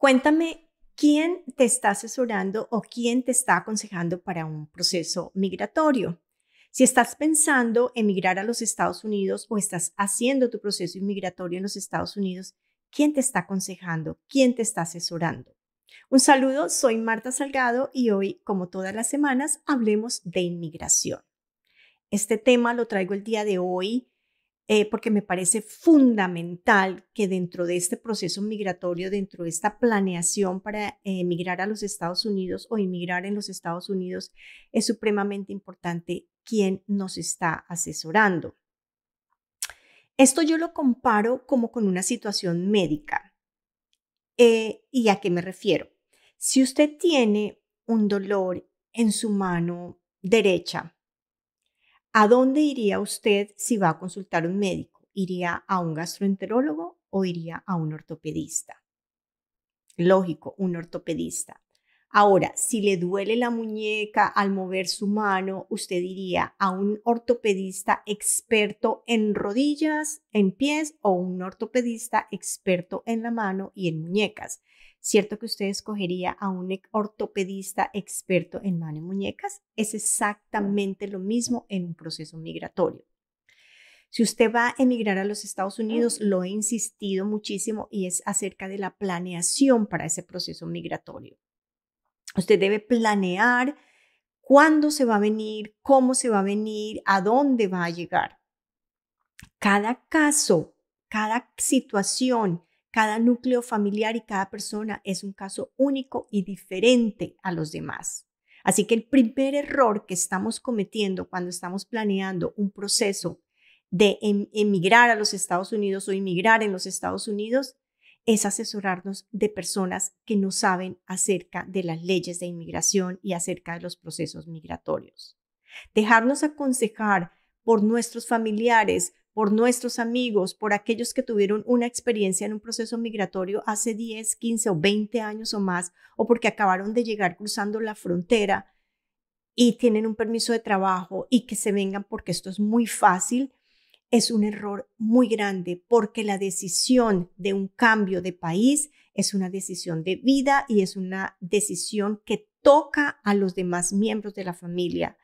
Cuéntame, ¿quién te está asesorando o quién te está aconsejando para un proceso migratorio? Si estás pensando emigrar a los Estados Unidos o estás haciendo tu proceso inmigratorio en los Estados Unidos, ¿quién te está aconsejando? ¿Quién te está asesorando? Un saludo, soy Marta Salgado y hoy, como todas las semanas, hablemos de inmigración. Este tema lo traigo el día de hoy eh, porque me parece fundamental que dentro de este proceso migratorio, dentro de esta planeación para emigrar a los Estados Unidos o inmigrar en los Estados Unidos, es supremamente importante quién nos está asesorando. Esto yo lo comparo como con una situación médica. Eh, ¿Y a qué me refiero? Si usted tiene un dolor en su mano derecha, ¿A dónde iría usted si va a consultar a un médico? ¿Iría a un gastroenterólogo o iría a un ortopedista? Lógico, un ortopedista. Ahora, si le duele la muñeca al mover su mano, usted iría a un ortopedista experto en rodillas, en pies o un ortopedista experto en la mano y en muñecas. ¿Cierto que usted escogería a un ortopedista experto en mano y muñecas? Es exactamente lo mismo en un proceso migratorio. Si usted va a emigrar a los Estados Unidos, lo he insistido muchísimo y es acerca de la planeación para ese proceso migratorio. Usted debe planear cuándo se va a venir, cómo se va a venir, a dónde va a llegar. Cada caso, cada situación, cada núcleo familiar y cada persona es un caso único y diferente a los demás. Así que el primer error que estamos cometiendo cuando estamos planeando un proceso de em, emigrar a los Estados Unidos o inmigrar en los Estados Unidos es asesorarnos de personas que no saben acerca de las leyes de inmigración y acerca de los procesos migratorios. Dejarnos aconsejar por nuestros familiares por nuestros amigos, por aquellos que tuvieron una experiencia en un proceso migratorio hace 10, 15 o 20 años o más, o porque acabaron de llegar cruzando la frontera y tienen un permiso de trabajo y que se vengan porque esto es muy fácil, es un error muy grande porque la decisión de un cambio de país es una decisión de vida y es una decisión que toca a los demás miembros de la familia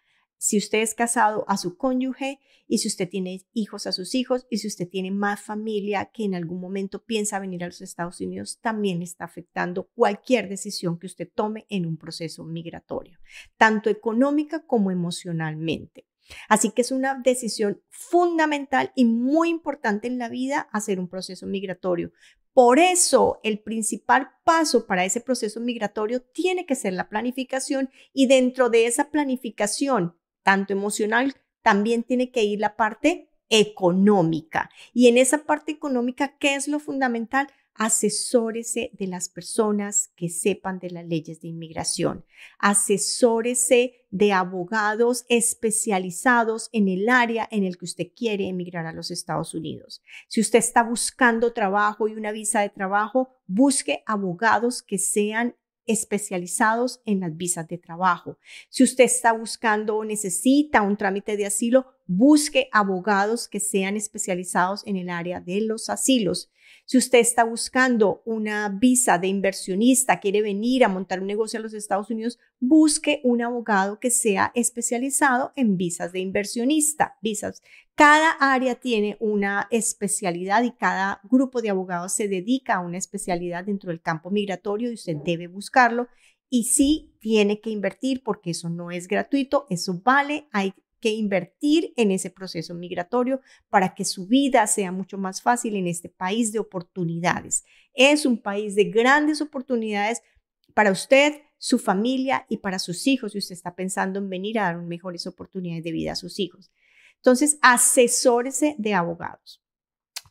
si usted es casado, a su cónyuge, y si usted tiene hijos, a sus hijos, y si usted tiene más familia que en algún momento piensa venir a los Estados Unidos, también está afectando cualquier decisión que usted tome en un proceso migratorio, tanto económica como emocionalmente. Así que es una decisión fundamental y muy importante en la vida hacer un proceso migratorio. Por eso, el principal paso para ese proceso migratorio tiene que ser la planificación y dentro de esa planificación tanto emocional, también tiene que ir la parte económica. Y en esa parte económica, ¿qué es lo fundamental? Asesórese de las personas que sepan de las leyes de inmigración. Asesórese de abogados especializados en el área en el que usted quiere emigrar a los Estados Unidos. Si usted está buscando trabajo y una visa de trabajo, busque abogados que sean especializados en las visas de trabajo. Si usted está buscando o necesita un trámite de asilo, busque abogados que sean especializados en el área de los asilos. Si usted está buscando una visa de inversionista, quiere venir a montar un negocio a los Estados Unidos, busque un abogado que sea especializado en visas de inversionista, visas. Cada área tiene una especialidad y cada grupo de abogados se dedica a una especialidad dentro del campo migratorio y usted debe buscarlo y sí tiene que invertir porque eso no es gratuito, eso vale, hay que invertir en ese proceso migratorio para que su vida sea mucho más fácil en este país de oportunidades. Es un país de grandes oportunidades para usted, su familia y para sus hijos si usted está pensando en venir a dar mejores oportunidades de vida a sus hijos. Entonces, asesórese de abogados.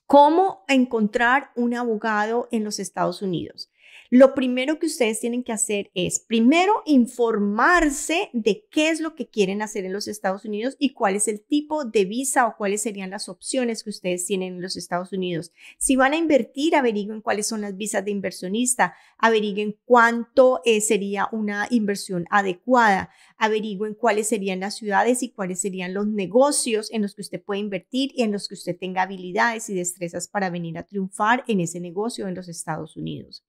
¿Cómo encontrar un abogado en los Estados Unidos? lo primero que ustedes tienen que hacer es, primero, informarse de qué es lo que quieren hacer en los Estados Unidos y cuál es el tipo de visa o cuáles serían las opciones que ustedes tienen en los Estados Unidos. Si van a invertir, averigüen cuáles son las visas de inversionista, averigüen cuánto eh, sería una inversión adecuada, averigüen cuáles serían las ciudades y cuáles serían los negocios en los que usted puede invertir y en los que usted tenga habilidades y destrezas para venir a triunfar en ese negocio en los Estados Unidos.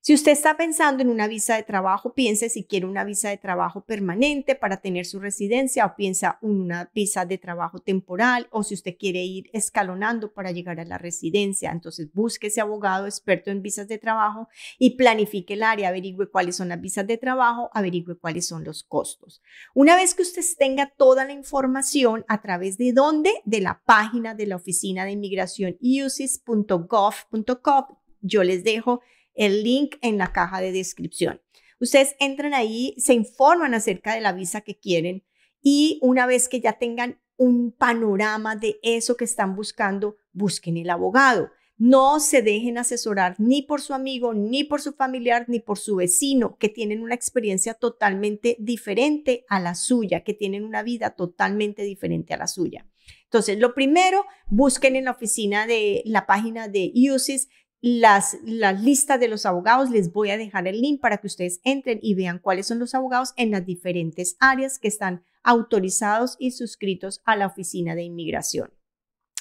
Si usted está pensando en una visa de trabajo, piense si quiere una visa de trabajo permanente para tener su residencia o piensa una visa de trabajo temporal o si usted quiere ir escalonando para llegar a la residencia. Entonces, busque ese abogado experto en visas de trabajo y planifique el área, averigüe cuáles son las visas de trabajo, averigüe cuáles son los costos. Una vez que usted tenga toda la información, ¿a través de dónde? De la página de la Oficina de Inmigración, iusis.gov.co, Yo les dejo el link en la caja de descripción. Ustedes entran ahí, se informan acerca de la visa que quieren y una vez que ya tengan un panorama de eso que están buscando, busquen el abogado. No se dejen asesorar ni por su amigo, ni por su familiar, ni por su vecino, que tienen una experiencia totalmente diferente a la suya, que tienen una vida totalmente diferente a la suya. Entonces, lo primero, busquen en la oficina de la página de USIS las, las listas de los abogados. Les voy a dejar el link para que ustedes entren y vean cuáles son los abogados en las diferentes áreas que están autorizados y suscritos a la Oficina de Inmigración.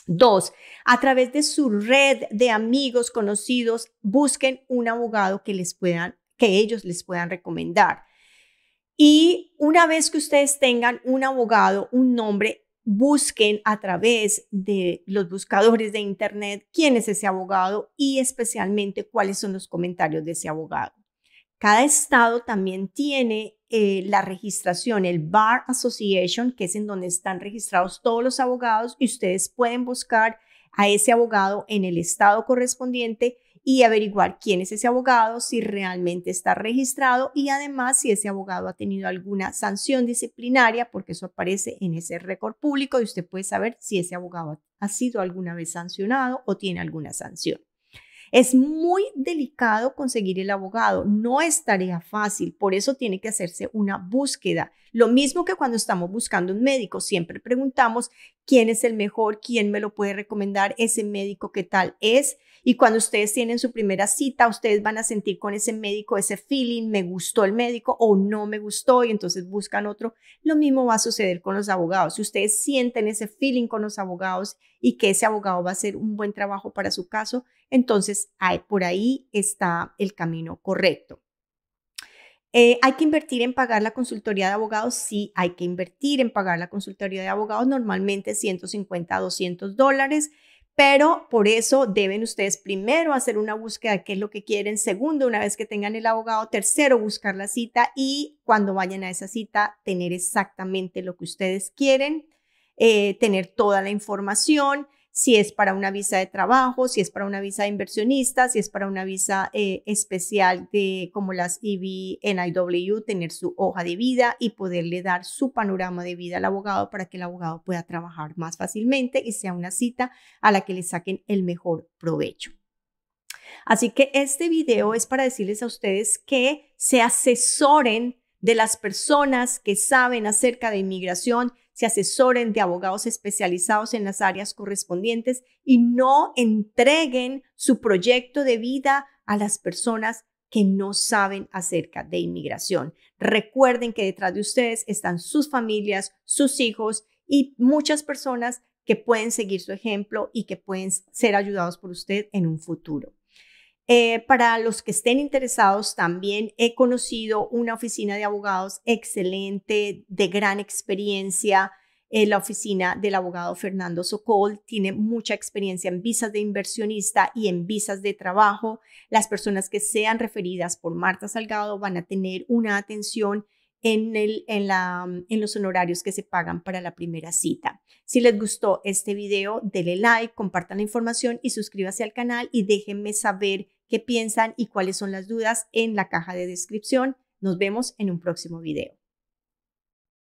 Dos, a través de su red de amigos conocidos, busquen un abogado que les puedan, que ellos les puedan recomendar. Y una vez que ustedes tengan un abogado, un nombre, busquen a través de los buscadores de Internet quién es ese abogado y especialmente cuáles son los comentarios de ese abogado. Cada estado también tiene eh, la registración, el Bar Association, que es en donde están registrados todos los abogados y ustedes pueden buscar a ese abogado en el estado correspondiente y averiguar quién es ese abogado, si realmente está registrado y además si ese abogado ha tenido alguna sanción disciplinaria, porque eso aparece en ese récord público y usted puede saber si ese abogado ha sido alguna vez sancionado o tiene alguna sanción. Es muy delicado conseguir el abogado, no es tarea fácil, por eso tiene que hacerse una búsqueda. Lo mismo que cuando estamos buscando un médico, siempre preguntamos quién es el mejor, quién me lo puede recomendar, ese médico qué tal es, y cuando ustedes tienen su primera cita, ustedes van a sentir con ese médico ese feeling, me gustó el médico o no me gustó y entonces buscan otro. Lo mismo va a suceder con los abogados. Si ustedes sienten ese feeling con los abogados y que ese abogado va a hacer un buen trabajo para su caso, entonces por ahí está el camino correcto. Eh, ¿Hay que invertir en pagar la consultoría de abogados? Sí, hay que invertir en pagar la consultoría de abogados, normalmente 150 a 200 dólares pero por eso deben ustedes primero hacer una búsqueda de qué es lo que quieren, segundo, una vez que tengan el abogado, tercero, buscar la cita y cuando vayan a esa cita, tener exactamente lo que ustedes quieren, eh, tener toda la información si es para una visa de trabajo, si es para una visa de inversionista, si es para una visa eh, especial de como las EB en tener su hoja de vida y poderle dar su panorama de vida al abogado para que el abogado pueda trabajar más fácilmente y sea una cita a la que le saquen el mejor provecho. Así que este video es para decirles a ustedes que se asesoren de las personas que saben acerca de inmigración, se asesoren de abogados especializados en las áreas correspondientes y no entreguen su proyecto de vida a las personas que no saben acerca de inmigración. Recuerden que detrás de ustedes están sus familias, sus hijos y muchas personas que pueden seguir su ejemplo y que pueden ser ayudados por usted en un futuro. Eh, para los que estén interesados, también he conocido una oficina de abogados excelente, de gran experiencia. Eh, la oficina del abogado Fernando Sokol tiene mucha experiencia en visas de inversionista y en visas de trabajo. Las personas que sean referidas por Marta Salgado van a tener una atención en, el, en, la, en los honorarios que se pagan para la primera cita. Si les gustó este video, denle like, compartan la información y suscríbase al canal y déjenme saber qué piensan y cuáles son las dudas en la caja de descripción. Nos vemos en un próximo video.